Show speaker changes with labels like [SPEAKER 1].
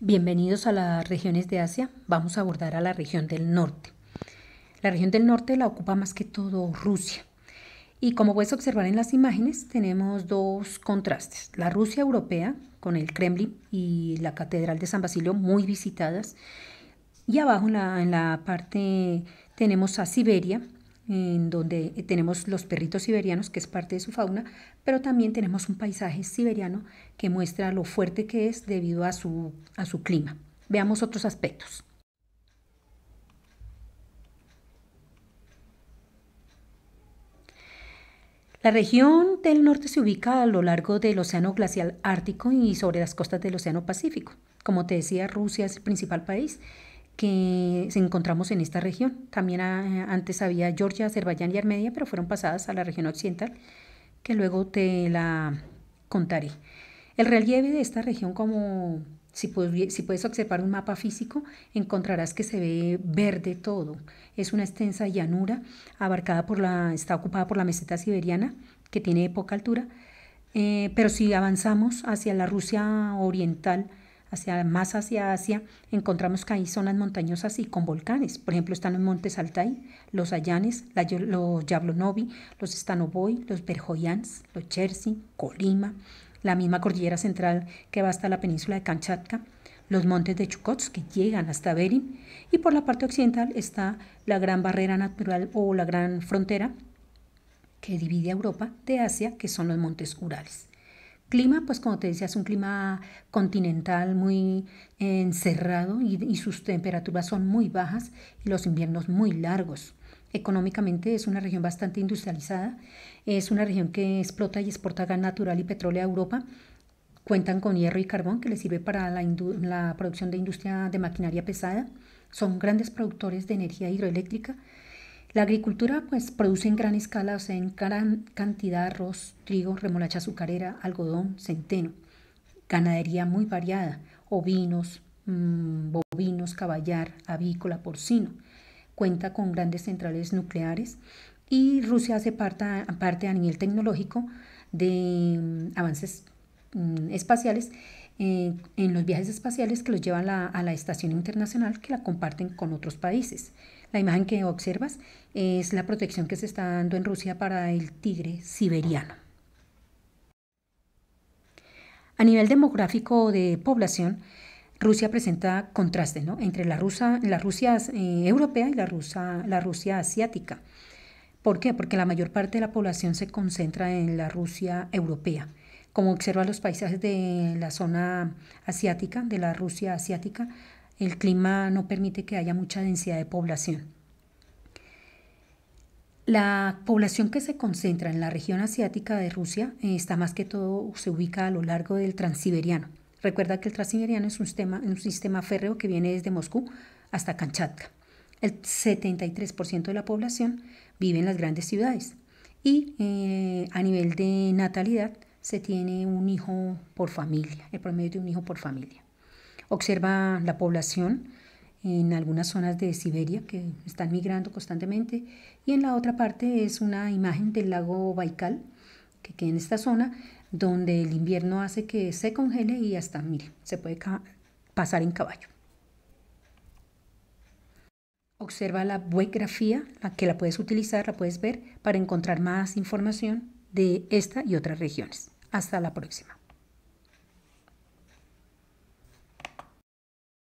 [SPEAKER 1] Bienvenidos a las regiones de Asia. Vamos a abordar a la región del norte. La región del norte la ocupa más que todo Rusia. Y como puedes observar en las imágenes, tenemos dos contrastes. La Rusia europea, con el Kremlin y la Catedral de San Basilio muy visitadas. Y abajo en la, en la parte tenemos a Siberia, en donde eh, tenemos los perritos siberianos, que es parte de su fauna, pero también tenemos un paisaje siberiano que muestra lo fuerte que es debido a su, a su clima. Veamos otros aspectos. La región del norte se ubica a lo largo del Océano Glacial Ártico y sobre las costas del Océano Pacífico. Como te decía, Rusia es el principal país que encontramos en esta región. También eh, antes había Georgia, Azerbaiyán y Armenia, pero fueron pasadas a la región occidental, que luego te la contaré. El relieve de esta región, como si, puedes, observar un mapa físico, encontrarás que se ve verde todo. Es una extensa llanura abarcada por la, está ocupada por la meseta siberiana, que tiene poca altura. Eh, pero si avanzamos hacia la Rusia oriental, más hacia Asia, encontramos que hay zonas montañosas y con volcanes. Por ejemplo, están los montes Altai, los Allanes, los Yablonovi, los Stanovoi, los Berjoyans, los Chersi, Colima, la misma cordillera central que va hasta la península de Kamchatka, los montes de Chukots que llegan hasta Bering, y por la parte occidental está la gran barrera natural o la gran frontera que divide a Europa de Asia, que son los montes Urales. Clima, pues como te decía, es un clima continental muy encerrado y, sus temperaturas son muy bajas y los inviernos muy largos. Económicamente es una región bastante industrializada, es una región que explota y exporta gas natural y petróleo a Europa. Cuentan con hierro y carbón que les sirve para la, la producción de industria de maquinaria pesada. Son grandes productores de energía hidroeléctrica la agricultura pues produce en gran escala, o sea, en gran cantidad arroz, trigo, remolacha azucarera, algodón, centeno. Ganadería muy variada, ovinos, mm, bovinos, caballar, avícola, porcino. Cuenta con grandes centrales nucleares y Rusia hace parte, parte a nivel tecnológico de mm, avances mm, espaciales eh, en los viajes espaciales que los llevan a la Estación Internacional que la comparten con otros países. La imagen que observas es la protección que se está dando en Rusia para el tigre siberiano. A nivel demográfico de población, Rusia presenta contraste ¿no? entre la, la Rusia eh, europea y la, la Rusia asiática. ¿Por qué? Porque la mayor parte de la población se concentra en la Rusia europea. Como observa los paisajes de la zona asiática, de la Rusia asiática, el clima no permite que haya mucha densidad de población. La población que se concentra en la región asiática de Rusia eh, está más que todo, se ubica a lo largo del Transiberiano. Recuerda que el Transiberiano es un sistema, un férreo que viene desde Moscú hasta Kamchatka. El 73% de la población vive en las grandes ciudades y eh, a nivel de natalidad se tiene un hijo por familia, el promedio de un hijo por familia observa la población en algunas zonas de Siberia que están migrando constantemente y en la otra parte es una imagen del lago Baikal que queda en esta zona donde el invierno hace que se congele y hasta, mire, se puede pasar en caballo. Observa la webgrafía, la que la puedes utilizar, la puedes ver para encontrar más información de esta y otras regiones. Hasta la próxima.